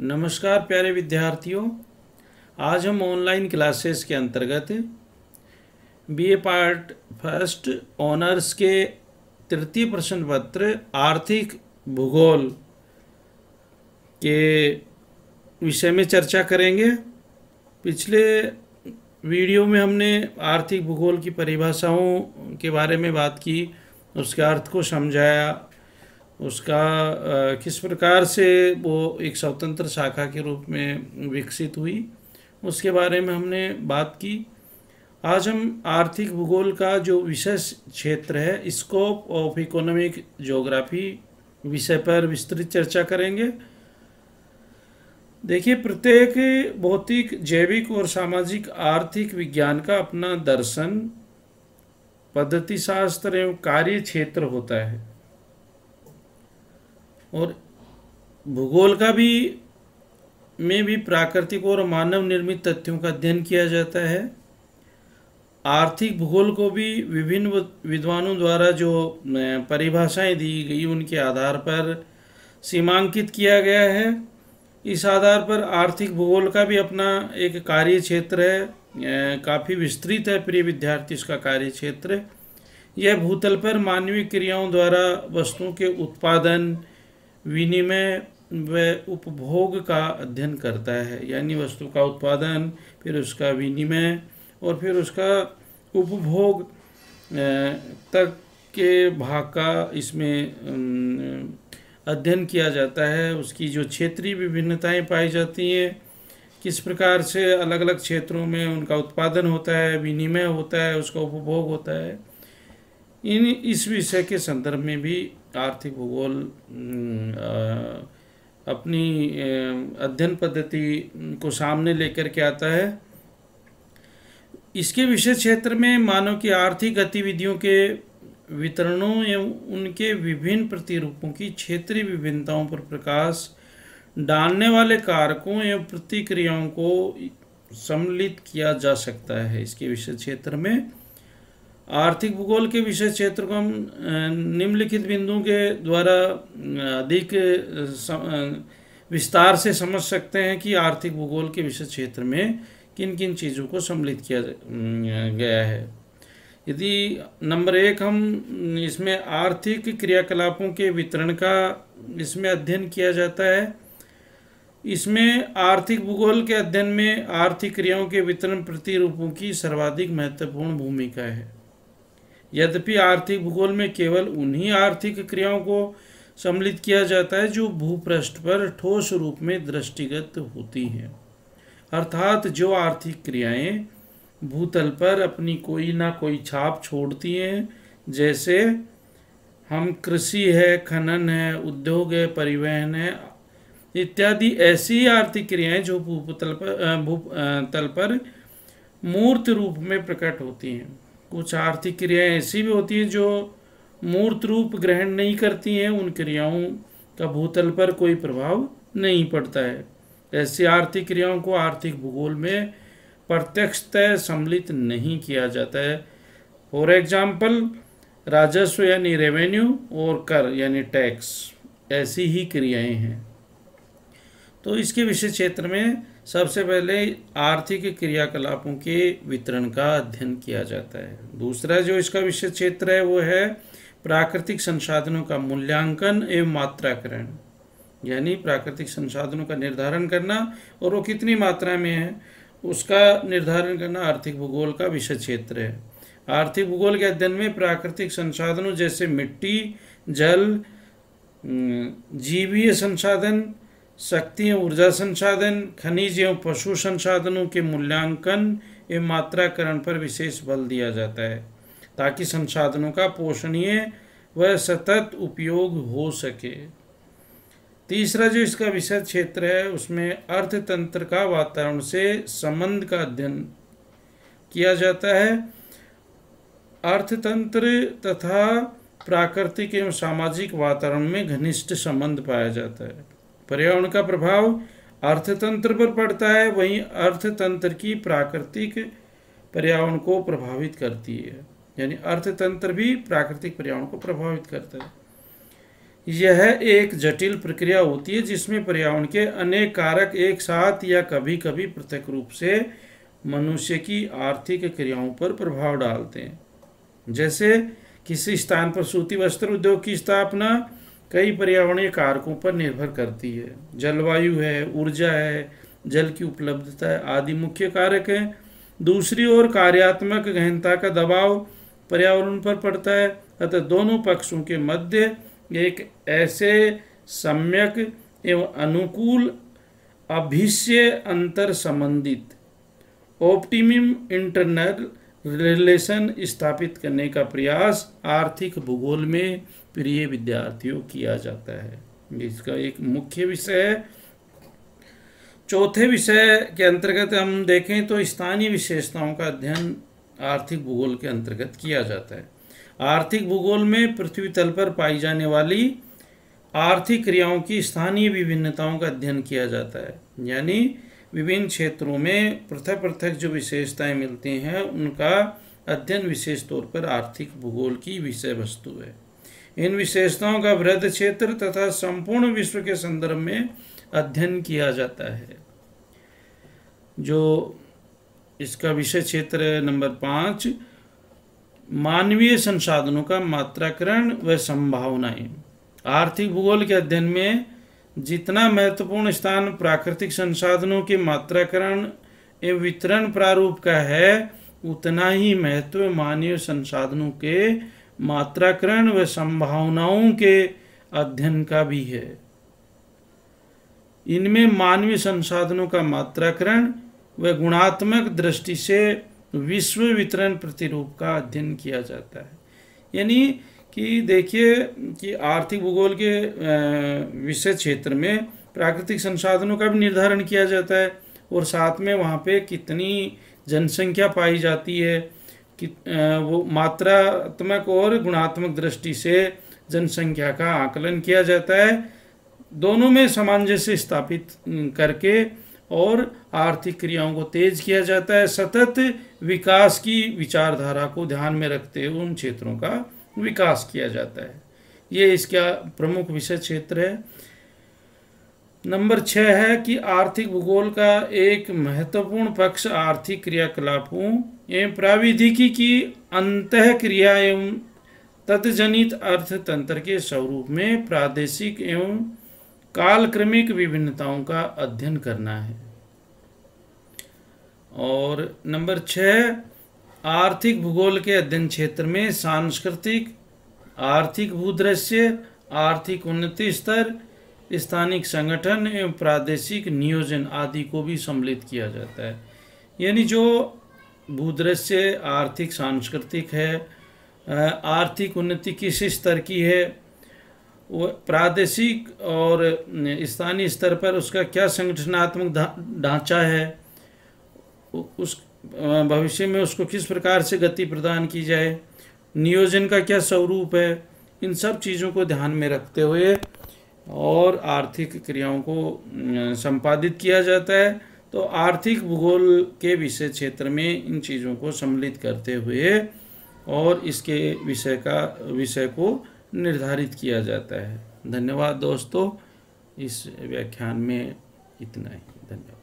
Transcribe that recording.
नमस्कार प्यारे विद्यार्थियों आज हम ऑनलाइन क्लासेस के अंतर्गत बीए पार्ट फर्स्ट ऑनर्स के तृतीय प्रश्न पत्र आर्थिक भूगोल के विषय में चर्चा करेंगे पिछले वीडियो में हमने आर्थिक भूगोल की परिभाषाओं के बारे में बात की उसके अर्थ को समझाया उसका किस प्रकार से वो एक स्वतंत्र शाखा के रूप में विकसित हुई उसके बारे में हमने बात की आज हम आर्थिक भूगोल का जो विशेष क्षेत्र है स्कोप ऑफ इकोनॉमिक जोग्राफी विषय पर विस्तृत चर्चा करेंगे देखिए प्रत्येक भौतिक जैविक और सामाजिक आर्थिक विज्ञान का अपना दर्शन पद्धति शास्त्र एवं कार्य क्षेत्र होता है और भूगोल का भी में भी प्राकृतिक और मानव निर्मित तथ्यों का अध्ययन किया जाता है आर्थिक भूगोल को भी विभिन्न विद्वानों द्वारा जो परिभाषाएं दी गई उनके आधार पर सीमांकित किया गया है इस आधार पर आर्थिक भूगोल का भी अपना एक कार्य क्षेत्र है काफ़ी विस्तृत है प्रिय विद्यार्थी इसका कार्य क्षेत्र यह भूतल पर मानवीय क्रियाओं द्वारा वस्तुओं के उत्पादन विनिमय व उपभोग का अध्ययन करता है यानी वस्तु का उत्पादन फिर उसका विनिमय और फिर उसका उपभोग तक के भाग का इसमें अध्ययन किया जाता है उसकी जो क्षेत्रीय विभिन्नताएं पाई जाती हैं किस प्रकार से अलग अलग क्षेत्रों में उनका उत्पादन होता है विनिमय होता है उसका उपभोग होता है इन इस विषय के संदर्भ में भी आर्थिक भूगोल अपनी अध्ययन पद्धति को सामने लेकर के आता है इसके विषय क्षेत्र में मानव की आर्थिक गतिविधियों के वितरणों एवं उनके विभिन्न प्रतिरूपों की क्षेत्रीय विभिन्नताओं पर प्रकाश डालने वाले कारकों एवं प्रतिक्रियाओं को सम्मिलित किया जा सकता है इसके विषय क्षेत्र में आर्थिक भूगोल के विषय क्षेत्र को हम निम्नलिखित बिंदुओं के द्वारा अधिक विस्तार से समझ सकते हैं कि आर्थिक भूगोल के विषय क्षेत्र में किन किन चीज़ों को सम्मिलित किया गया है यदि नंबर एक हम इसमें आर्थिक क्रियाकलापों के वितरण का इसमें अध्ययन किया जाता है इसमें आर्थिक भूगोल के अध्ययन में आर्थिक क्रियाओं के वितरण प्रतिरूपों की सर्वाधिक महत्वपूर्ण भूमिका है यद्यपि आर्थिक भूगोल में केवल उन्हीं आर्थिक क्रियाओं को सम्मिलित किया जाता है जो भूपृष्ठ पर ठोस रूप में दृष्टिगत होती हैं अर्थात जो आर्थिक क्रियाएं भूतल पर अपनी कोई ना कोई छाप छोड़ती हैं जैसे हम कृषि है खनन है उद्योग है परिवहन है इत्यादि ऐसी आर्थिक क्रियाएं जो भूतल पर भूतल पर मूर्त रूप में प्रकट होती हैं कुछ आर्थिक क्रियाएं ऐसी भी होती हैं जो मूर्त रूप ग्रहण नहीं करती हैं उन क्रियाओं का भूतल पर कोई प्रभाव नहीं पड़ता है ऐसी आर्थिक क्रियाओं को आर्थिक भूगोल में प्रत्यक्षतः सम्मिलित नहीं किया जाता है फॉर एग्जाम्पल राजस्व यानी रेवेन्यू और कर यानी टैक्स ऐसी ही क्रियाएं हैं तो इसके विषय क्षेत्र में सबसे पहले आर्थिक क्रियाकलापों के वितरण का अध्ययन किया जाता है दूसरा जो इसका विषय क्षेत्र है वो है प्राकृतिक संसाधनों का मूल्यांकन एवं मात्राकरण यानी प्राकृतिक संसाधनों का निर्धारण करना और वो कितनी मात्रा में है उसका निर्धारण करना आर्थिक भूगोल का विषय क्षेत्र है आर्थिक भूगोल के अध्ययन में प्राकृतिक संसाधनों जैसे मिट्टी जल जीवीय संसाधन शक्ति एवं ऊर्जा संसाधन खनिज एवं पशु संसाधनों के मूल्यांकन एवं मात्राकरण पर विशेष बल दिया जाता है ताकि संसाधनों का पोषणीय व सतत उपयोग हो सके तीसरा जो इसका विषय क्षेत्र है उसमें अर्थतंत्र का वातावरण से संबंध का अध्ययन किया जाता है अर्थतंत्र तथा प्राकृतिक एवं सामाजिक वातावरण में घनिष्ठ संबंध पाया जाता है पर्यावरण का प्रभाव अर्थतंत्र पर पड़ता है वहीं अर्थतंत्र की प्राकृतिक पर्यावरण को प्रभावित करती है यानी अर्थतंत्र भी प्राकृतिक पर्यावरण को प्रभावित करता है यह एक जटिल प्रक्रिया होती है जिसमें पर्यावरण के अनेक कारक एक साथ या कभी कभी पृथक रूप से मनुष्य की आर्थिक क्रियाओं पर प्रभाव डालते हैं जैसे किसी स्थान पर सूती वस्त्र उद्योग की स्थापना कई पर्यावरणीय कारकों पर निर्भर करती है जलवायु है ऊर्जा है जल की उपलब्धता आदि मुख्य कारक हैं दूसरी ओर कार्यात्मक गहनता का दबाव पर्यावरण पर पड़ता है अतः दोनों पक्षों के मध्य एक ऐसे सम्यक एवं अनुकूल अभिष्य अंतर संबंधित ऑप्टिमिम इंटरनल रिलेशन स्थापित करने का प्रयास आर्थिक भूगोल में प्रिय विद्यार्थियों किया जाता है इसका एक मुख्य विषय है चौथे विषय के अंतर्गत हम देखें तो स्थानीय विशेषताओं का अध्ययन आर्थिक भूगोल के अंतर्गत किया जाता है आर्थिक भूगोल में पृथ्वी तल पर पाई जाने वाली आर्थिक क्रियाओं की स्थानीय विभिन्नताओं का अध्ययन किया जाता है यानी विभिन्न क्षेत्रों में पृथक पृथक जो विशेषताएं मिलती हैं उनका अध्ययन विशेष तौर पर आर्थिक भूगोल की विषय वस्तु है इन विशेषताओं का वृद्ध क्षेत्र तथा संपूर्ण विश्व के संदर्भ में अध्ययन किया जाता है जो इसका विषय क्षेत्र नंबर पाँच मानवीय संसाधनों का मात्राकरण व संभावनाएं आर्थिक भूगोल के अध्ययन में जितना महत्वपूर्ण स्थान प्राकृतिक संसाधनों के मात्राकरण एवं वितरण प्रारूप का है उतना ही महत्व मानवीय संसाधनों के मात्राकरण व संभावनाओं के अध्ययन का भी है इनमें मानवीय संसाधनों का मात्राकरण व गुणात्मक दृष्टि से विश्व वितरण प्रतिरूप का अध्ययन किया जाता है यानी कि देखिए कि आर्थिक भूगोल के विषय क्षेत्र में प्राकृतिक संसाधनों का भी निर्धारण किया जाता है और साथ में वहाँ पे कितनी जनसंख्या पाई जाती है कि वो मात्रात्मक और गुणात्मक दृष्टि से जनसंख्या का आकलन किया जाता है दोनों में सामंजस्य स्थापित करके और आर्थिक क्रियाओं को तेज किया जाता है सतत विकास की विचारधारा को ध्यान में रखते हुए उन क्षेत्रों का विकास किया जाता है ये इसका प्रमुख विषय क्षेत्र है नंबर छः है कि आर्थिक भूगोल का एक महत्वपूर्ण पक्ष आर्थिक क्रियाकलापों एवं प्राविधिकी की अंत क्रिया एवं तत्जनित अर्थतंत्र के स्वरूप में प्रादेशिक एवं कालक्रमिक विभिन्नताओं का अध्ययन करना है और नंबर छः आर्थिक भूगोल के अध्ययन क्षेत्र में सांस्कृतिक आर्थिक भूदृश्य आर्थिक उन्नति स्तर स्थानिक संगठन एवं प्रादेशिक नियोजन आदि को भी सम्मिलित किया जाता है यानी जो भूदृश्य आर्थिक सांस्कृतिक है आर्थिक उन्नति किस स्तर की है वो प्रादेशिक और स्थानीय स्तर पर उसका क्या संगठनात्मक ढांचा है उस भविष्य में उसको किस प्रकार से गति प्रदान की जाए नियोजन का क्या स्वरूप है इन सब चीज़ों को ध्यान में रखते हुए और आर्थिक क्रियाओं को संपादित किया जाता है तो आर्थिक भूगोल के विषय क्षेत्र में इन चीज़ों को सम्मिलित करते हुए और इसके विषय का विषय को निर्धारित किया जाता है धन्यवाद दोस्तों इस व्याख्यान में इतना ही धन्यवाद